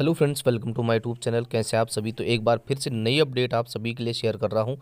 hello friends welcome to my YouTube channel कैसे आप सभी तो एक बार फिर से नई अपडेट आप सभी के लिए शेयर कर रहा हूं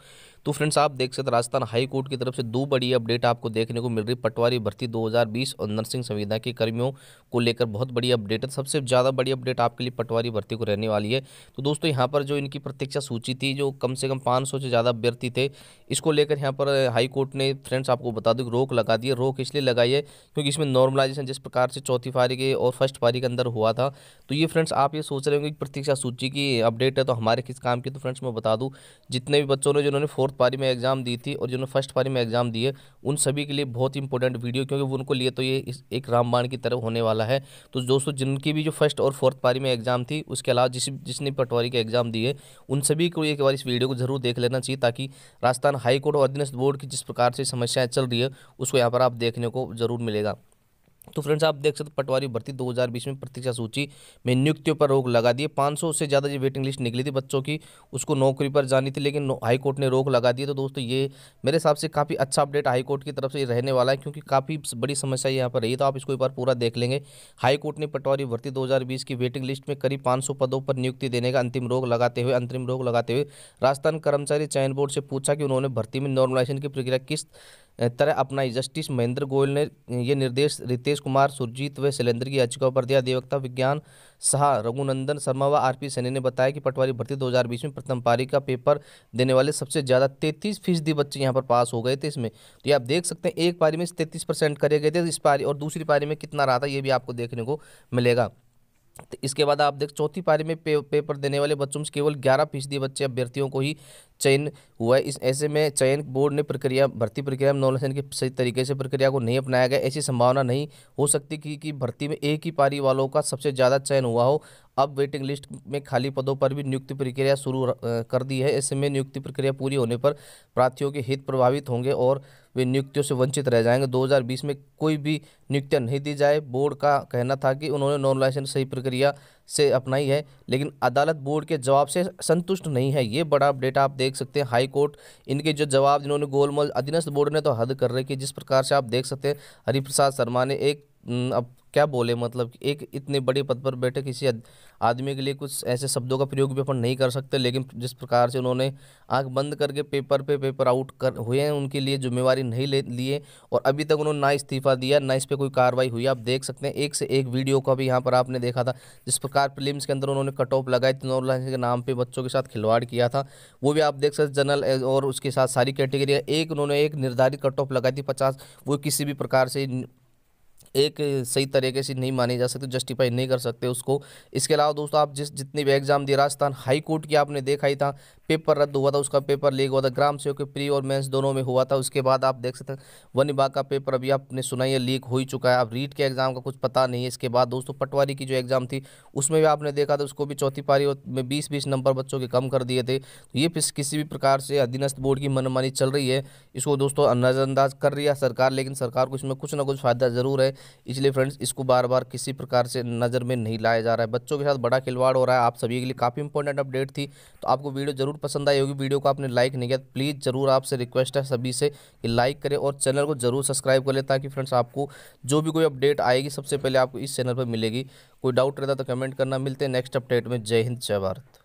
तो फ्रेंड्स आप देख सकते राजस्थान हाई कोर्ट की तरफ से दो बड़ी अपडेट आपको देखने को मिल रही पटवारी भर्ती 2020 और नर्सिंग संविदा के कर्मियों को लेकर बहुत बड़ी अपडेट है सबसे ज़्यादा बड़ी अपडेट आपके लिए पटवारी भर्ती को रहने वाली है तो दोस्तों यहाँ पर जो इनकी प्रतीक्षा सूची थी जो कम से कम पाँच से ज़्यादा अभ्यर्थी थे इसको लेकर यहाँ पर हाईकोर्ट ने फ्रेंड्स आपको बता दूँ रोक लगा दी है रोक इसलिए लगाई है क्योंकि इसमें नॉर्मलाइजेशन जिस प्रकार से चौथी पारी के और फर्स्ट पारी के अंदर हुआ था तो ये फ्रेंड्स आप ये सोच रहे होंगे कि प्रतीक्षा सूची की अपडेट है तो हमारे किस काम की तो फ्रेंड्स मैं बता दूँ जितने भी बच्चों ने जिन्होंने फोर्थ पारी में एग्ज़ाम दी थी और जिन्होंने फर्स्ट पारी में एग्ज़ाम दिए उन सभी के लिए बहुत इंपॉर्टेंट वीडियो क्योंकि उनको लिए तो ये एक रामबाण की तरह होने वाला है तो दोस्तों जिनकी भी जो फर्स्ट और फोर्थ पारी में एग्ज़ाम थी उसके अलावा जिस जिसने पटवारी के एग्ज़ाम दिए उन सभी को एक बार इस वीडियो को ज़रूर देख लेना चाहिए ताकि राजस्थान हाईकोर्ट और अधीनस्थ बोर्ड की जिस प्रकार से समस्याएँ चल रही है उसको यहाँ पर आप देखने को ज़रूर मिलेगा तो फ्रेंड्स आप देख सकते पटवारी भर्ती 2020 में प्रतीक्षा सूची में नियुक्तियों पर रोक लगा दिए 500 से ज़्यादा जो वेटिंग लिस्ट निकली थी बच्चों की उसको नौकरी पर जानी थी लेकिन हाईकोर्ट ने रोक लगा दी तो दोस्तों ये मेरे हिसाब से काफ़ी अच्छा अपडेट हाईकोर्ट की तरफ से रहने वाला है क्योंकि काफ़ी बड़ी समस्या यहाँ पर रही तो आप इसको एक बार पूरा देख लेंगे हाईकोर्ट ने पटवारी भर्ती दो की वेटिंग लिस्ट में करीब पाँच पदों पर नियुक्ति देने का अंतिम रोक लगाते हुए अंतरिम रोक लगाते हुए राजस्थान कर्मचारी चयन बोर्ड से पूछा कि उन्होंने भर्ती में नॉर्मलाइजेशन की प्रक्रिया किस तरह अपनाई जस्टिस महेंद्र गोयल ने ये निर्देश रितेश कुमार सुरजीत व शैलेंद्र की याचिकाओं पर दिया अधिवक्ता विज्ञान शाह रघुनंदन शर्मा व आरपी सैनी ने बताया कि पटवारी भर्ती 2020 में प्रथम पारी का पेपर देने वाले सबसे ज़्यादा 33 फीसदी बच्चे यहाँ पर पास हो गए थे इसमें तो ये आप देख सकते हैं एक पारी में तैंतीस परसेंट करे गए थे इस पारी और दूसरी पारी में कितना रहा था ये भी आपको देखने को मिलेगा तो इसके बाद आप देख चौथी पारी में पे, पेपर देने वाले बच्चों में केवल ग्यारह फीसदी बच्चे अभ्यर्थियों को ही चयन हुआ है इस ऐसे में चयन बोर्ड ने प्रक्रिया भर्ती प्रक्रिया में नॉलेजन के सही तरीके से प्रक्रिया को नहीं अपनाया गया ऐसी संभावना नहीं हो सकती कि, कि भर्ती में एक ही पारी वालों का सबसे ज़्यादा चयन हुआ हो अब वेटिंग लिस्ट में खाली पदों पर भी नियुक्ति प्रक्रिया शुरू कर दी है ऐसे में नियुक्ति प्रक्रिया पूरी होने पर प्रार्थियों के हित प्रभावित होंगे और वे नियुक्तियों से वंचित रह जाएंगे 2020 में कोई भी नियुक्तियाँ नहीं दी जाए बोर्ड का कहना था कि उन्होंने नॉन लाइसेंस सही प्रक्रिया से अपनाई है लेकिन अदालत बोर्ड के जवाब से संतुष्ट नहीं है ये बड़ा अपडेट आप देख सकते हैं हाई कोर्ट इनके जो जवाब जिन्होंने गोलमोल अधीनस्थ बोर्ड ने तो हद कर रखी जिस प्रकार से आप देख सकते हैं हरिप्रसाद शर्मा ने एक हम्म, अब क्या बोले मतलब एक इतने बड़े पद पर बैठे किसी आदमी के लिए कुछ ऐसे शब्दों का प्रयोग भी अपन नहीं कर सकते लेकिन जिस प्रकार से उन्होंने आंख बंद करके पेपर पे पेपर आउट कर हुए हैं उनके लिए जिम्मेवारी नहीं ले लिए और अभी तक उन्होंने ना इस्तीफा दिया ना इस पर कोई कार्रवाई हुई आप देख सकते हैं एक से एक वीडियो का भी यहाँ पर आपने देखा था जिस प्रकार फिल्म के अंदर उन्होंने कट ऑफ लगाए तनौर के नाम पर बच्चों के साथ खिलवाड़ किया था वो भी आप देख सकते जनरल और उसके साथ सारी कैटेगरी एक उन्होंने एक निर्धारित कट ऑफ लगाई थी पचास वो किसी भी प्रकार से एक सही तरीके से नहीं मानी जा सकती जस्टिफाई नहीं कर सकते उसको इसके अलावा दोस्तों आप जिस जितनी भी एग्जाम दिए राजस्थान हाई कोर्ट की आपने देखा ही था पेपर रद्द हुआ था उसका पेपर लीक हुआ था ग्राम सेवक के प्री और मेंस दोनों में हुआ था उसके बाद आप देख सकते हैं वन विभाग का पेपर अभी आपने सुना है लीक हो ही चुका है अब रीट के एग्जाम का कुछ पता नहीं है इसके बाद दोस्तों पटवारी की जो एग्जाम थी उसमें भी आपने देखा था उसको भी चौथी पारी में बीस बीस नंबर बच्चों के कम कर दिए थे तो ये किसी भी प्रकार से अधीनस्थ बोर्ड की मनमानी चल रही है इसको दोस्तों नज़रअंदाज कर रही है सरकार लेकिन सरकार को इसमें कुछ ना कुछ फ़ायदा ज़रूर है इसलिए फ्रेंड्स इसको बार बार किसी प्रकार से नज़र में नहीं लाया जा रहा है बच्चों के साथ बड़ा खिलवाड़ हो रहा है आप सभी के लिए काफ़ी इंपॉर्टेंट अपडेट थी तो आपको वीडियो जरूर पसंद आई होगी वीडियो को आपने लाइक नहीं किया प्लीज़ तो ज़रूर आपसे रिक्वेस्ट है सभी से कि लाइक करें और चैनल को ज़रूर सब्सक्राइब कर लें ताकि फ्रेंड्स आपको जो भी कोई अपडेट आएगी सबसे पहले आपको इस चैनल पर मिलेगी कोई डाउट रहता तो कमेंट करना मिलते हैं नेक्स्ट अपडेट में जय हिंद जय भारत